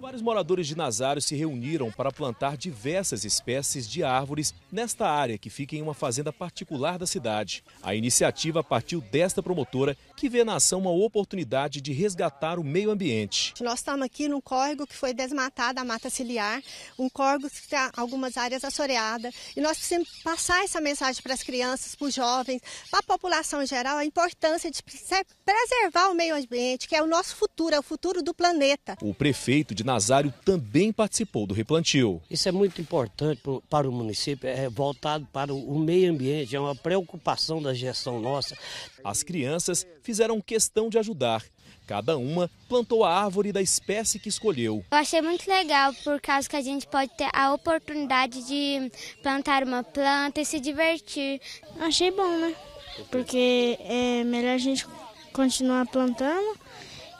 Vários moradores de Nazário se reuniram para plantar diversas espécies de árvores nesta área que fica em uma fazenda particular da cidade. A iniciativa partiu desta promotora que vê na ação uma oportunidade de resgatar o meio ambiente. Nós estamos aqui num córrego que foi desmatado, a mata ciliar, um córrego que tem algumas áreas assoreadas. E nós precisamos passar essa mensagem para as crianças, para os jovens, para a população em geral, a importância de preservar o meio ambiente, que é o nosso futuro, é o futuro do planeta. O prefeito de Nazário também participou do replantio. Isso é muito importante para o município, é voltado para o meio ambiente, é uma preocupação da gestão nossa. As crianças fizeram questão de ajudar. Cada uma plantou a árvore da espécie que escolheu. Eu achei muito legal, por causa que a gente pode ter a oportunidade de plantar uma planta e se divertir. Achei bom, né? Porque é melhor a gente continuar plantando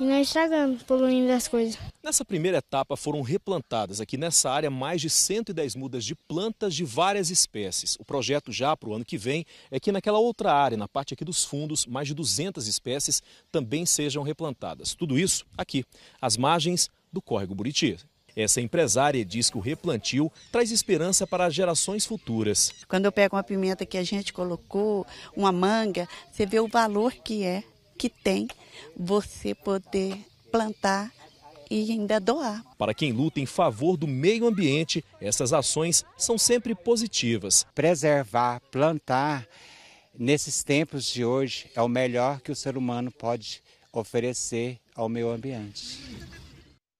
e nós estragando, poluindo as coisas. Nessa primeira etapa foram replantadas aqui nessa área mais de 110 mudas de plantas de várias espécies. O projeto já para o ano que vem é que naquela outra área, na parte aqui dos fundos, mais de 200 espécies também sejam replantadas. Tudo isso aqui, às margens do córrego Buriti. Essa empresária diz que o replantio traz esperança para as gerações futuras. Quando eu pego uma pimenta que a gente colocou, uma manga, você vê o valor que é que tem, você poder plantar e ainda doar. Para quem luta em favor do meio ambiente, essas ações são sempre positivas. Preservar, plantar, nesses tempos de hoje, é o melhor que o ser humano pode oferecer ao meio ambiente.